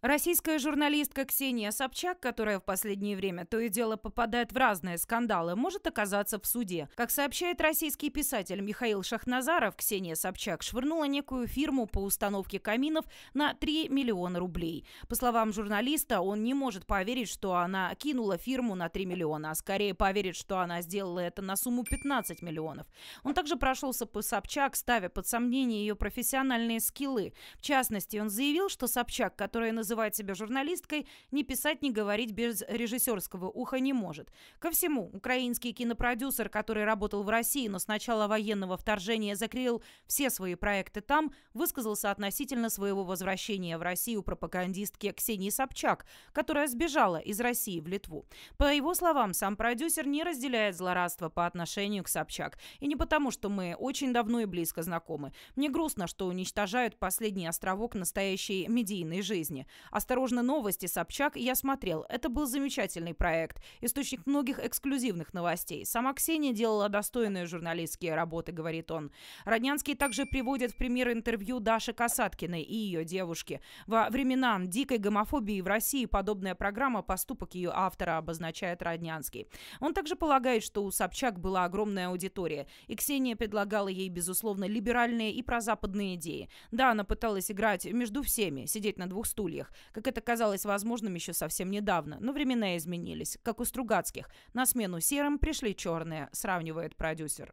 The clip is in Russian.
Российская журналистка Ксения Собчак, которая в последнее время то и дело попадает в разные скандалы, может оказаться в суде. Как сообщает российский писатель Михаил Шахназаров, Ксения Собчак швырнула некую фирму по установке каминов на 3 миллиона рублей. По словам журналиста, он не может поверить, что она кинула фирму на 3 миллиона, а скорее поверит, что она сделала это на сумму 15 миллионов. Он также прошелся по Собчак, ставя под сомнение ее профессиональные скиллы. В частности, он заявил, что Собчак, которая называется называет себя журналисткой, ни писать, ни говорить без режиссерского уха не может. Ко всему, украинский кинопродюсер, который работал в России, но с начала военного вторжения закрыл все свои проекты там, высказался относительно своего возвращения в Россию пропагандистке Ксении Собчак, которая сбежала из России в Литву. По его словам, сам продюсер не разделяет злорадство по отношению к Собчак. И не потому, что мы очень давно и близко знакомы. Мне грустно, что уничтожают последний островок настоящей медийной жизни. «Осторожно, новости, Собчак» я смотрел. Это был замечательный проект, источник многих эксклюзивных новостей. Сама Ксения делала достойные журналистские работы, говорит он. Роднянский также приводит в пример интервью Даши Касаткиной и ее девушки. Во времена дикой гомофобии в России подобная программа «Поступок ее автора» обозначает Роднянский. Он также полагает, что у Собчак была огромная аудитория, и Ксения предлагала ей, безусловно, либеральные и прозападные идеи. Да, она пыталась играть между всеми, сидеть на двух стульях, Штатах, как это казалось возможным еще совсем недавно, но времена изменились, как у Стругацких. На смену серым пришли черные, сравнивает продюсер.